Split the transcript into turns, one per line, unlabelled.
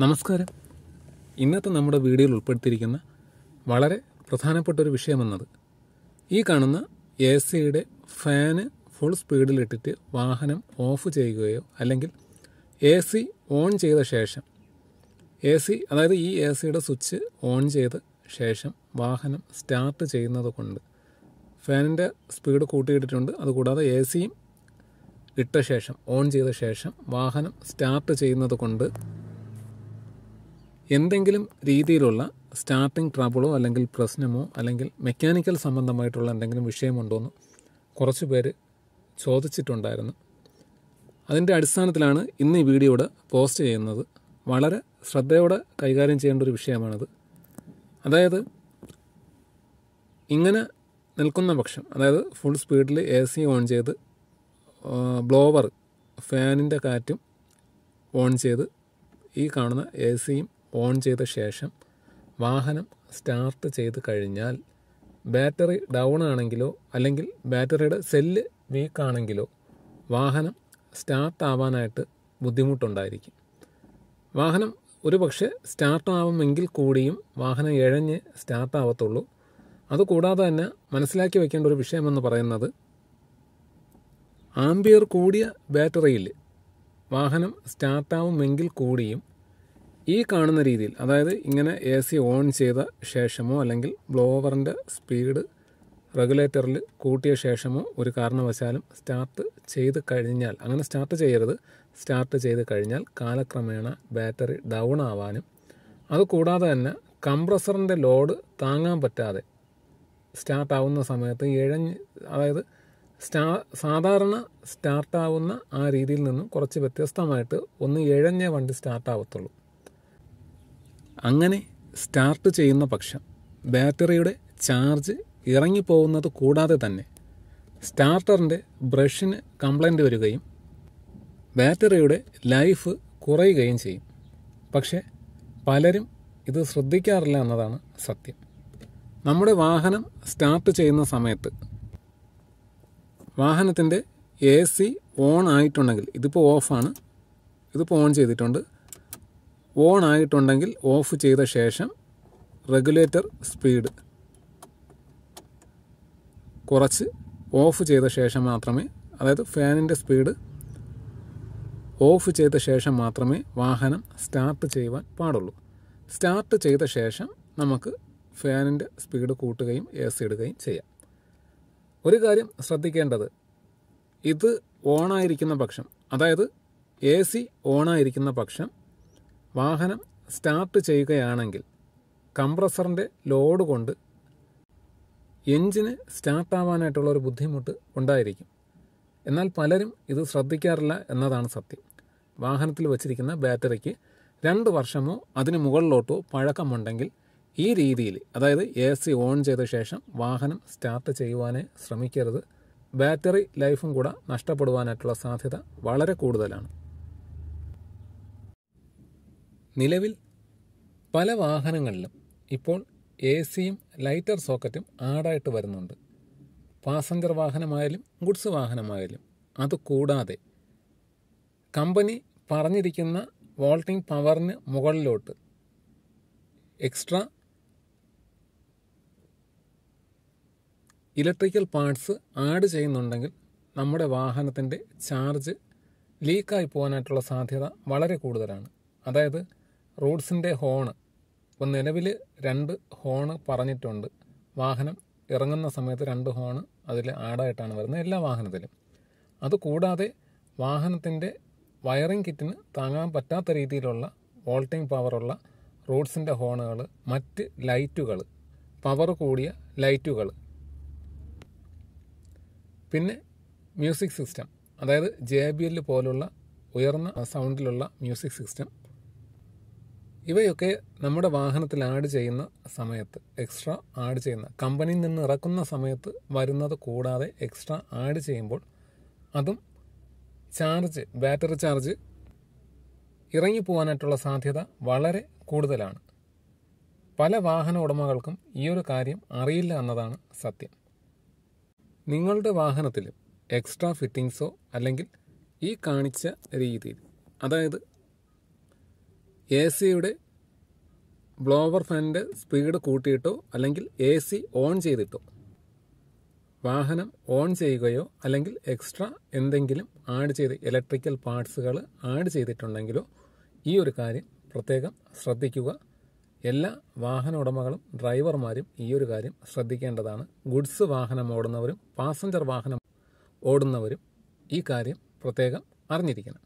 നമസ്കാരം ഇന്നത്തെ നമ്മുടെ വീഡിയോയിൽ ഉൾപ്പെടുത്തിയിരിക്കുന്ന വളരെ പ്രധാനപ്പെട്ട ഒരു വിഷയമെന്നത് ഈ കാണുന്ന എ സിയുടെ ഫാന് ഫുൾ സ്പീഡിലിട്ടിട്ട് വാഹനം ഓഫ് ചെയ്യുകയോ അല്ലെങ്കിൽ എ സി ഓൺ ചെയ്ത ശേഷം എ സി അതായത് ഈ എ സിയുടെ സ്വിച്ച് ഓൺ ചെയ്ത ശേഷം വാഹനം സ്റ്റാർട്ട് ചെയ്യുന്നത് കൊണ്ട് ഫാനിൻ്റെ സ്പീഡ് കൂട്ടിയിട്ടിട്ടുണ്ട് അതുകൂടാതെ എ സിയും ഇട്ട ശേഷം ഓൺ ചെയ്ത ശേഷം വാഹനം സ്റ്റാർട്ട് ചെയ്യുന്നത് കൊണ്ട് എന്തെങ്കിലും രീതിയിലുള്ള സ്റ്റാർട്ടിംഗ് ട്രബിളോ അല്ലെങ്കിൽ പ്രശ്നമോ അല്ലെങ്കിൽ മെക്കാനിക്കൽ സംബന്ധമായിട്ടുള്ള എന്തെങ്കിലും വിഷയമുണ്ടോ എന്ന് കുറച്ച് പേര് ചോദിച്ചിട്ടുണ്ടായിരുന്നു അതിൻ്റെ അടിസ്ഥാനത്തിലാണ് ഇന്ന് ഈ വീഡിയോയുടെ പോസ്റ്റ് ചെയ്യുന്നത് വളരെ ശ്രദ്ധയോടെ കൈകാര്യം ചെയ്യേണ്ട ഒരു വിഷയമാണിത് അതായത് ഇങ്ങനെ നിൽക്കുന്ന പക്ഷം അതായത് ഫുൾ സ്പീഡിൽ എ സി ഓൺ ചെയ്ത് ബ്ലോവർ ഫാനിൻ്റെ കാറ്റും ഓൺ ചെയ്ത് ഈ കാണുന്ന എ സിയും ഓൺ ചെയ്ത ശേഷം വാഹനം സ്റ്റാർട്ട് ചെയ്ത് കഴിഞ്ഞാൽ ബാറ്ററി ഡൗൺ ആണെങ്കിലോ അല്ലെങ്കിൽ ബാറ്ററിയുടെ സെല്ല് ആണെങ്കിലോ വാഹനം സ്റ്റാർട്ട് ആവാനായിട്ട് ബുദ്ധിമുട്ടുണ്ടായിരിക്കും വാഹനം ഒരു പക്ഷേ സ്റ്റാർട്ടാവുമെങ്കിൽ കൂടിയും വാഹനം ഇഴഞ്ഞ് സ്റ്റാർട്ടാവത്തുള്ളൂ അതുകൂടാതെ തന്നെ മനസ്സിലാക്കി വയ്ക്കേണ്ട ഒരു വിഷയമെന്ന് പറയുന്നത് ആംബിയർ കൂടിയ ബാറ്ററിയിൽ വാഹനം സ്റ്റാർട്ടാവുമെങ്കിൽ കൂടിയും ഈ കാണുന്ന രീതിയിൽ അതായത് ഇങ്ങനെ എ സി ഓൺ ചെയ്ത ശേഷമോ അല്ലെങ്കിൽ ബ്ലോവറിൻ്റെ സ്പീഡ് റെഗുലേറ്ററിൽ കൂട്ടിയ ശേഷമോ ഒരു കാരണവശാലും സ്റ്റാർട്ട് ചെയ്ത് കഴിഞ്ഞാൽ അങ്ങനെ സ്റ്റാർട്ട് ചെയ്യരുത് സ്റ്റാർട്ട് ചെയ്ത് കഴിഞ്ഞാൽ കാലക്രമേണ ബാറ്ററി ഡൗൺ ആവാനും അതുകൂടാതെ തന്നെ കംപ്രസറിൻ്റെ ലോഡ് താങ്ങാൻ പറ്റാതെ സ്റ്റാർട്ടാവുന്ന സമയത്ത് ഇഴഞ്ഞ് അതായത് സ്റ്റാ സാധാരണ സ്റ്റാർട്ടാവുന്ന ആ രീതിയിൽ നിന്നും കുറച്ച് വ്യത്യസ്തമായിട്ട് ഒന്ന് ഇഴഞ്ഞേ വണ്ടി സ്റ്റാർട്ടാവത്തുള്ളൂ അങ്ങനെ സ്റ്റാർട്ട് ചെയ്യുന്ന പക്ഷം ബാറ്ററിയുടെ ചാർജ് ഇറങ്ങിപ്പോകുന്നത് കൂടാതെ തന്നെ സ്റ്റാർട്ടറിൻ്റെ ബ്രഷിന് കംപ്ലൈൻറ്റ് വരികയും ബാറ്ററിയുടെ ലൈഫ് കുറയുകയും ചെയ്യും പക്ഷേ പലരും ഇത് ശ്രദ്ധിക്കാറില്ല എന്നതാണ് സത്യം നമ്മുടെ വാഹനം സ്റ്റാർട്ട് ചെയ്യുന്ന സമയത്ത് വാഹനത്തിൻ്റെ എ സി ഓൺ ആയിട്ടുണ്ടെങ്കിൽ ഇതിപ്പോൾ ഓഫാണ് ഇതിപ്പോൾ ഓൺ ചെയ്തിട്ടുണ്ട് ഓൺ ആയിട്ടുണ്ടെങ്കിൽ ഓഫ് ചെയ്ത ശേഷം റെഗുലേറ്റർ സ്പീഡ് കുറച്ച് ഓഫ് ചെയ്ത ശേഷം മാത്രമേ അതായത് ഫാനിൻ്റെ സ്പീഡ് ഓഫ് ചെയ്ത ശേഷം മാത്രമേ വാഹനം സ്റ്റാർട്ട് ചെയ്യുവാൻ പാടുള്ളൂ സ്റ്റാർട്ട് ചെയ്ത ശേഷം നമുക്ക് ഫാനിൻ്റെ സ്പീഡ് കൂട്ടുകയും എ സി ഇടുകയും ചെയ്യാം ഒരു കാര്യം ശ്രദ്ധിക്കേണ്ടത് ഇത് ഓണായിരിക്കുന്ന പക്ഷം അതായത് എ സി ഓണായിരിക്കുന്ന പക്ഷം വാഹനം സ്റ്റാർട്ട് ചെയ്യുകയാണെങ്കിൽ കംപ്രസറിൻ്റെ ലോഡ് കൊണ്ട് എൻജിന് സ്റ്റാർട്ടാവാനായിട്ടുള്ള ഒരു ബുദ്ധിമുട്ട് ഉണ്ടായിരിക്കും എന്നാൽ പലരും ഇത് ശ്രദ്ധിക്കാറില്ല എന്നതാണ് സത്യം വാഹനത്തിൽ വച്ചിരിക്കുന്ന ബാറ്ററിക്ക് രണ്ട് വർഷമോ അതിന് മുകളിലോട്ടോ പഴക്കമുണ്ടെങ്കിൽ ഈ രീതിയിൽ അതായത് എ സി ഓൺ ചെയ്ത ശേഷം വാഹനം സ്റ്റാർട്ട് ചെയ്യുവാനേ ശ്രമിക്കരുത് ബാറ്ററി ലൈഫും കൂടെ നഷ്ടപ്പെടുവാനായിട്ടുള്ള സാധ്യത വളരെ കൂടുതലാണ് നിലവിൽ പല വാഹനങ്ങളിലും ഇപ്പോൾ എ സിയും ലൈറ്റർ സോക്കറ്റും ആഡായിട്ട് വരുന്നുണ്ട് പാസഞ്ചർ വാഹനമായാലും ഗുഡ്സ് വാഹനമായാലും അതുകൂടാതെ കമ്പനി പറഞ്ഞിരിക്കുന്ന വോൾട്ടിംഗ് പവറിന് മുകളിലോട്ട് എക്സ്ട്രാ ഇലക്ട്രിക്കൽ പാർട്സ് ആഡ് ചെയ്യുന്നുണ്ടെങ്കിൽ നമ്മുടെ വാഹനത്തിൻ്റെ ചാർജ് ലീക്കായി പോകാനായിട്ടുള്ള സാധ്യത വളരെ കൂടുതലാണ് അതായത് റോഡ്സിൻ്റെ ഹോണ് ഇപ്പം നിലവിൽ രണ്ട് ഹോണ് പറഞ്ഞിട്ടുണ്ട് വാഹനം ഇറങ്ങുന്ന സമയത്ത് രണ്ട് ഹോണ് അതിൽ ആഡായിട്ടാണ് വരുന്നത് എല്ലാ വാഹനത്തിലും അതുകൂടാതെ വാഹനത്തിൻ്റെ വയറിംഗ് കിറ്റിന് താങ്ങാൻ പറ്റാത്ത രീതിയിലുള്ള വോൾട്ടിംഗ് പവറുള്ള റോഡ്സിൻ്റെ ഹോണുകൾ മറ്റ് ലൈറ്റുകൾ പവർ കൂടിയ ലൈറ്റുകൾ പിന്നെ മ്യൂസിക് സിസ്റ്റം അതായത് ജെ ബി പോലുള്ള ഉയർന്ന സൗണ്ടിലുള്ള മ്യൂസിക് സിസ്റ്റം ഇവയൊക്കെ നമ്മുടെ വാഹനത്തിൽ ആഡ് ചെയ്യുന്ന സമയത്ത് എക്സ്ട്രാ ആഡ് ചെയ്യുന്ന കമ്പനിയിൽ നിന്ന് ഇറക്കുന്ന സമയത്ത് വരുന്നത് കൂടാതെ എക്സ്ട്രാ ആഡ് ചെയ്യുമ്പോൾ അതും ചാർജ് ബാറ്ററി ചാർജ് ഇറങ്ങി പോകാനായിട്ടുള്ള സാധ്യത വളരെ കൂടുതലാണ് പല വാഹന ഉടമകൾക്കും ഈ ഒരു കാര്യം അറിയില്ല എന്നതാണ് സത്യം നിങ്ങളുടെ വാഹനത്തിൽ എക്സ്ട്രാ ഫിറ്റിങ്സോ അല്ലെങ്കിൽ ഈ കാണിച്ച രീതിയിൽ അതായത് എ സിയുടെ ബ്ലോവർ ഫാനിൻ്റെ സ്പീഡ് കൂട്ടിയിട്ടോ അല്ലെങ്കിൽ എ സി ഓൺ ചെയ്തിട്ടോ വാഹനം ഓൺ ചെയ്യുകയോ അല്ലെങ്കിൽ എക്സ്ട്രാ എന്തെങ്കിലും ആഡ് ചെയ്ത് ഇലക്ട്രിക്കൽ പാർട്സുകൾ ആഡ് ചെയ്തിട്ടുണ്ടെങ്കിലോ ഈ ഒരു കാര്യം പ്രത്യേകം ശ്രദ്ധിക്കുക എല്ലാ വാഹന ഉടമകളും ഡ്രൈവർമാരും ഈ ഒരു കാര്യം ശ്രദ്ധിക്കേണ്ടതാണ് ഗുഡ്സ് വാഹനം ഓടുന്നവരും പാസഞ്ചർ വാഹനം ഓടുന്നവരും ഈ കാര്യം പ്രത്യേകം അറിഞ്ഞിരിക്കണം